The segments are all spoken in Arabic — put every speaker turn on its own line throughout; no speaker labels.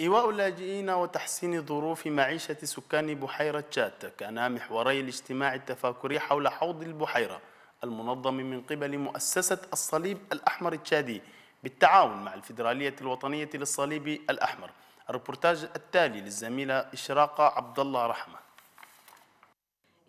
إيواء اللاجئين وتحسين ظروف معيشة سكان بحيرة شات كانا محوري الاجتماع التفاكري حول حوض البحيرة المنظم من قبل مؤسسة الصليب الأحمر التشادي بالتعاون مع الفيدرالية الوطنية للصليب الأحمر الربورتاج التالي للزميلة إشراقة عبد الله رحمه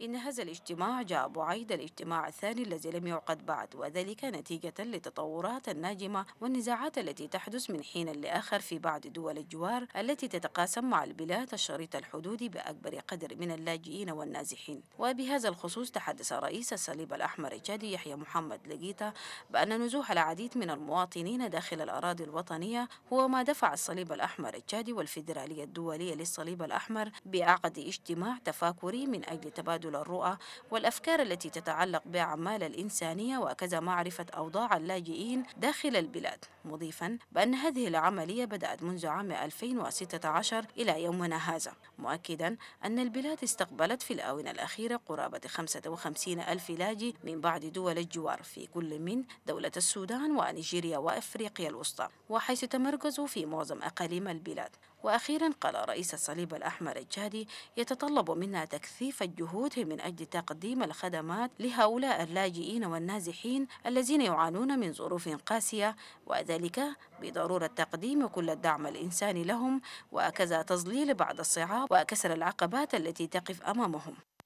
إن هذا الاجتماع جاء بعيد الاجتماع الثاني الذي لم يعقد بعد وذلك نتيجة للتطورات الناجمة والنزاعات التي تحدث من حين لآخر في بعض دول الجوار التي تتقاسم مع البلاد الشريط الحدودي بأكبر قدر من اللاجئين والنازحين وبهذا الخصوص تحدث رئيس الصليب الأحمر الجادي يحيى محمد لقيطة بأن نزوح العديد من المواطنين داخل الأراضي الوطنية هو ما دفع الصليب الأحمر الجادي والفيدرالية الدولية للصليب الأحمر بعقد اجتماع تفاكري من أجل تبادل تبادل الرؤى والأفكار التي تتعلق بأعمال الإنسانية وكذا معرفة أوضاع اللاجئين داخل البلاد مضيفا بأن هذه العملية بدأت منذ عام 2016 إلى يومنا هذا مؤكدا أن البلاد استقبلت في الآونة الأخيرة قرابة 55 ألف لاجئ من بعض دول الجوار في كل من دولة السودان ونيجيريا وإفريقيا الوسطى وحيث تمركزوا في معظم أقاليم البلاد وأخيرا قال رئيس الصليب الأحمر الجهدي يتطلب منا تكثيف الجهود من أجل تقديم الخدمات لهؤلاء اللاجئين والنازحين الذين يعانون من ظروف قاسية وذلك بضرورة تقديم كل الدعم الإنساني لهم وأكذا تظليل بعض الصعاب وكسر العقبات التي تقف أمامهم